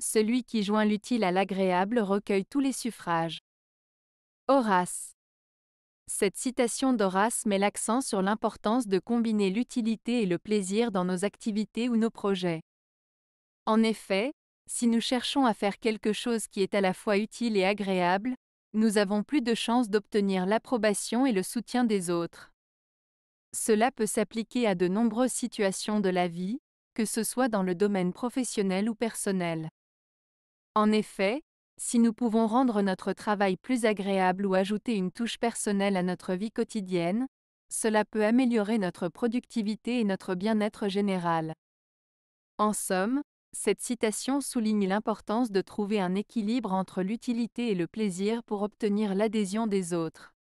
Celui qui joint l'utile à l'agréable recueille tous les suffrages. Horace. Cette citation d'Horace met l'accent sur l'importance de combiner l'utilité et le plaisir dans nos activités ou nos projets. En effet, si nous cherchons à faire quelque chose qui est à la fois utile et agréable, nous avons plus de chances d'obtenir l'approbation et le soutien des autres. Cela peut s'appliquer à de nombreuses situations de la vie, que ce soit dans le domaine professionnel ou personnel. En effet, si nous pouvons rendre notre travail plus agréable ou ajouter une touche personnelle à notre vie quotidienne, cela peut améliorer notre productivité et notre bien-être général. En somme, cette citation souligne l'importance de trouver un équilibre entre l'utilité et le plaisir pour obtenir l'adhésion des autres.